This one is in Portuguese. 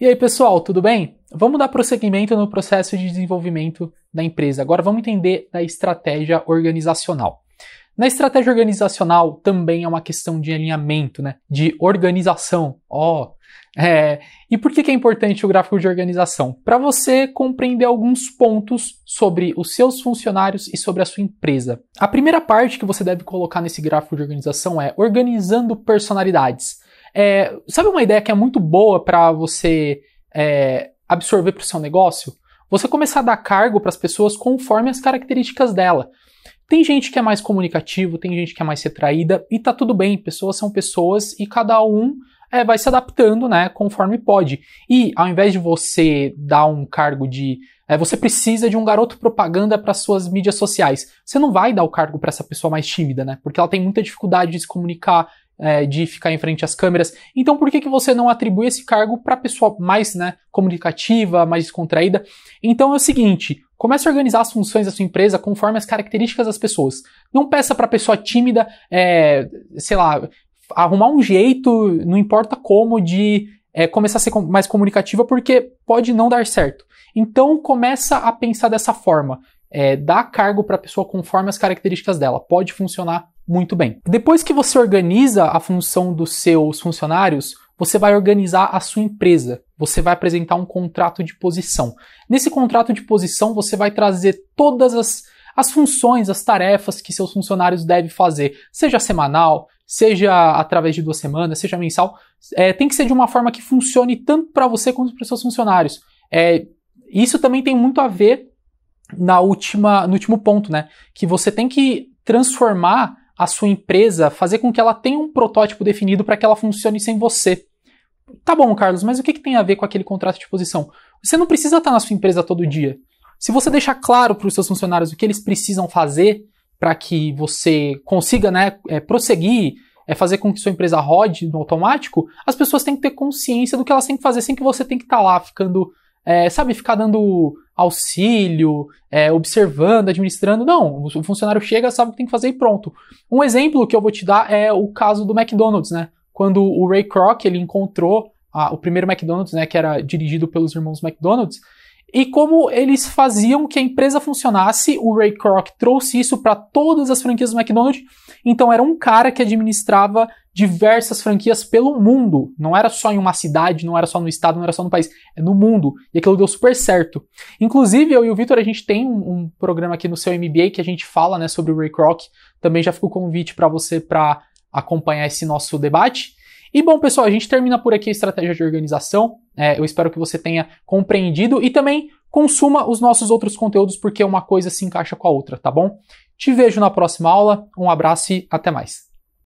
E aí, pessoal, tudo bem? Vamos dar prosseguimento no processo de desenvolvimento da empresa. Agora vamos entender da estratégia organizacional. Na estratégia organizacional também é uma questão de alinhamento, né? De organização. Ó. Oh, é... E por que, que é importante o gráfico de organização? Para você compreender alguns pontos sobre os seus funcionários e sobre a sua empresa. A primeira parte que você deve colocar nesse gráfico de organização é organizando personalidades. É, sabe uma ideia que é muito boa para você é, absorver para o seu negócio? Você começar a dar cargo para as pessoas conforme as características dela. Tem gente que é mais comunicativo, tem gente que é mais retraída, e tá tudo bem, pessoas são pessoas e cada um é, vai se adaptando, né, conforme pode. E ao invés de você dar um cargo de é, você precisa de um garoto propaganda para suas mídias sociais, você não vai dar o cargo para essa pessoa mais tímida, né? Porque ela tem muita dificuldade de se comunicar, é, de ficar em frente às câmeras. Então, por que, que você não atribui esse cargo para pessoa mais né, comunicativa, mais descontraída? Então, é o seguinte: comece a organizar as funções da sua empresa conforme as características das pessoas. Não peça para pessoa tímida, é, sei lá, arrumar um jeito, não importa como, de é, começar a ser mais comunicativa, porque pode não dar certo. Então, começa a pensar dessa forma. É, dá cargo para a pessoa conforme as características dela. Pode funcionar, muito bem. Depois que você organiza a função dos seus funcionários, você vai organizar a sua empresa. Você vai apresentar um contrato de posição. Nesse contrato de posição, você vai trazer todas as, as funções, as tarefas que seus funcionários devem fazer, seja semanal, seja através de duas semanas, seja mensal. É, tem que ser de uma forma que funcione tanto para você quanto para seus funcionários. É, isso também tem muito a ver na última, no último ponto, né? Que você tem que transformar a sua empresa, fazer com que ela tenha um protótipo definido para que ela funcione sem você. Tá bom, Carlos, mas o que, que tem a ver com aquele contrato de posição? Você não precisa estar tá na sua empresa todo dia. Se você deixar claro para os seus funcionários o que eles precisam fazer para que você consiga né, é, prosseguir, é, fazer com que sua empresa rode no automático, as pessoas têm que ter consciência do que elas têm que fazer sem que você tenha que estar tá lá ficando, é, sabe, ficar dando auxílio, é, observando, administrando. Não, o funcionário chega, sabe o que tem que fazer e pronto. Um exemplo que eu vou te dar é o caso do McDonald's, né? Quando o Ray Kroc ele encontrou a, o primeiro McDonald's, né, que era dirigido pelos irmãos McDonald's, e como eles faziam que a empresa funcionasse, o Ray Kroc trouxe isso para todas as franquias do McDonald's. Então era um cara que administrava diversas franquias pelo mundo. Não era só em uma cidade, não era só no estado, não era só no país, é no mundo. E aquilo deu super certo. Inclusive, eu e o Vitor, a gente tem um, um, programa aqui no seu MBA que a gente fala né, sobre o Ray Kroc. Também já ficou o convite para você para acompanhar esse nosso debate. E bom, pessoal, a gente termina por aqui a estratégia de organização. É, eu espero que você tenha compreendido e também consuma os nossos outros conteúdos, porque uma coisa se encaixa com a outra, tá bom? Te vejo na próxima aula, um abraço e até mais.